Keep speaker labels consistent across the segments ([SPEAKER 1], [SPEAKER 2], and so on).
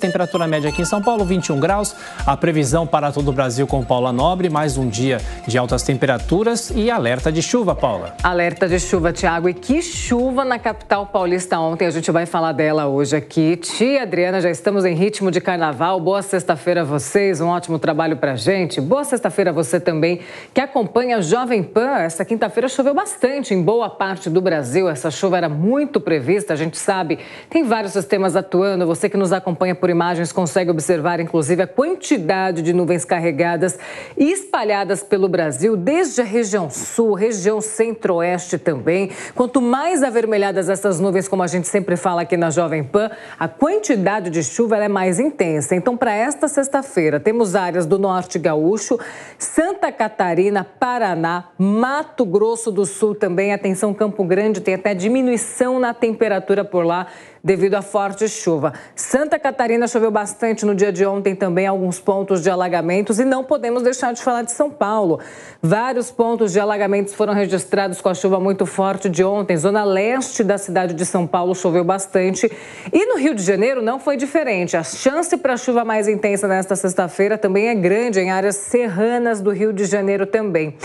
[SPEAKER 1] temperatura média aqui em São Paulo 21 graus. A previsão para todo o Brasil com Paula Nobre, mais um dia de altas temperaturas e alerta de chuva, Paula.
[SPEAKER 2] Alerta de chuva, Tiago. E que chuva na capital paulista ontem. A gente vai falar dela hoje aqui. Tia Adriana, já estamos em ritmo de carnaval. Boa sexta-feira a vocês, um ótimo trabalho pra gente. Boa sexta-feira a você também que acompanha a Jovem Pan. Essa quinta-feira choveu bastante em boa parte do Brasil. Essa chuva era muito prevista, a gente sabe. Tem vários sistemas atuando. Você que nos acompanha por por imagens consegue observar, inclusive, a quantidade de nuvens carregadas e espalhadas pelo Brasil, desde a região sul, região centro-oeste também. Quanto mais avermelhadas essas nuvens, como a gente sempre fala aqui na Jovem Pan, a quantidade de chuva é mais intensa. Então, para esta sexta-feira, temos áreas do norte gaúcho, Santa Catarina, Paraná, Mato Grosso do Sul também. Atenção, Campo Grande, tem até diminuição na temperatura por lá devido à forte chuva. Santa Catarina choveu bastante no dia de ontem também, alguns pontos de alagamentos e não podemos deixar de falar de São Paulo. Vários pontos de alagamentos foram registrados com a chuva muito forte de ontem. Zona leste da cidade de São Paulo choveu bastante e no Rio de Janeiro não foi diferente. A chance para chuva mais intensa nesta sexta-feira também é grande em áreas serranas do Rio de Janeiro também.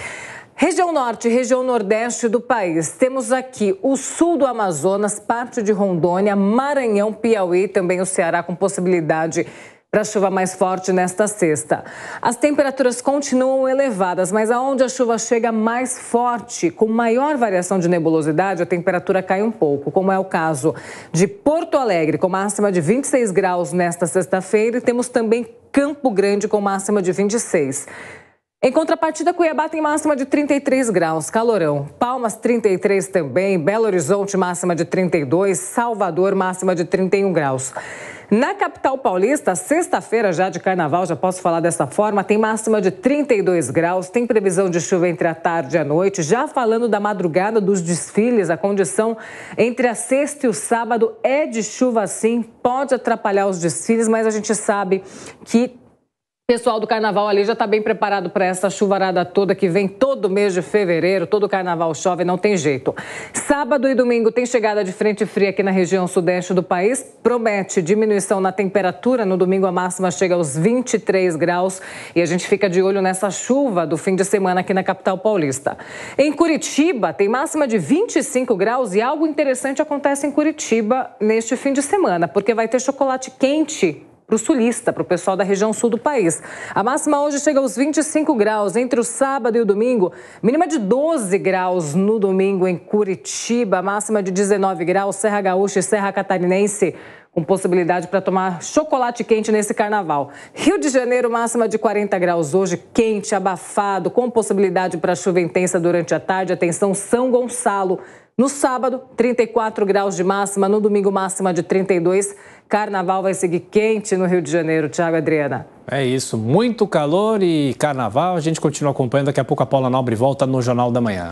[SPEAKER 2] Região Norte e região Nordeste do país. Temos aqui o sul do Amazonas, parte de Rondônia, Maranhão, Piauí, também o Ceará com possibilidade para chuva mais forte nesta sexta. As temperaturas continuam elevadas, mas aonde a chuva chega mais forte, com maior variação de nebulosidade, a temperatura cai um pouco, como é o caso de Porto Alegre, com máxima de 26 graus nesta sexta-feira, e temos também Campo Grande com máxima de 26. Em contrapartida, Cuiabá tem máxima de 33 graus, calorão. Palmas 33 também, Belo Horizonte máxima de 32, Salvador máxima de 31 graus. Na capital paulista, sexta-feira já de carnaval, já posso falar dessa forma, tem máxima de 32 graus, tem previsão de chuva entre a tarde e a noite. Já falando da madrugada dos desfiles, a condição entre a sexta e o sábado é de chuva sim, pode atrapalhar os desfiles, mas a gente sabe que Pessoal do carnaval ali já está bem preparado para essa chuvarada toda que vem todo mês de fevereiro, todo carnaval chove, não tem jeito. Sábado e domingo tem chegada de frente fria aqui na região sudeste do país. Promete diminuição na temperatura. No domingo a máxima chega aos 23 graus e a gente fica de olho nessa chuva do fim de semana aqui na capital paulista. Em Curitiba tem máxima de 25 graus e algo interessante acontece em Curitiba neste fim de semana, porque vai ter chocolate quente para o sulista, para o pessoal da região sul do país. A máxima hoje chega aos 25 graus entre o sábado e o domingo, mínima de 12 graus no domingo em Curitiba, máxima de 19 graus, Serra Gaúcha e Serra Catarinense com possibilidade para tomar chocolate quente nesse carnaval. Rio de Janeiro, máxima de 40 graus hoje, quente, abafado, com possibilidade para chuva intensa durante a tarde. Atenção, São Gonçalo. No sábado, 34 graus de máxima, no domingo, máxima de 32. Carnaval vai seguir quente no Rio de Janeiro, Tiago Adriana.
[SPEAKER 1] É isso, muito calor e carnaval. A gente continua acompanhando. Daqui a pouco a Paula Nobre volta no Jornal da Manhã.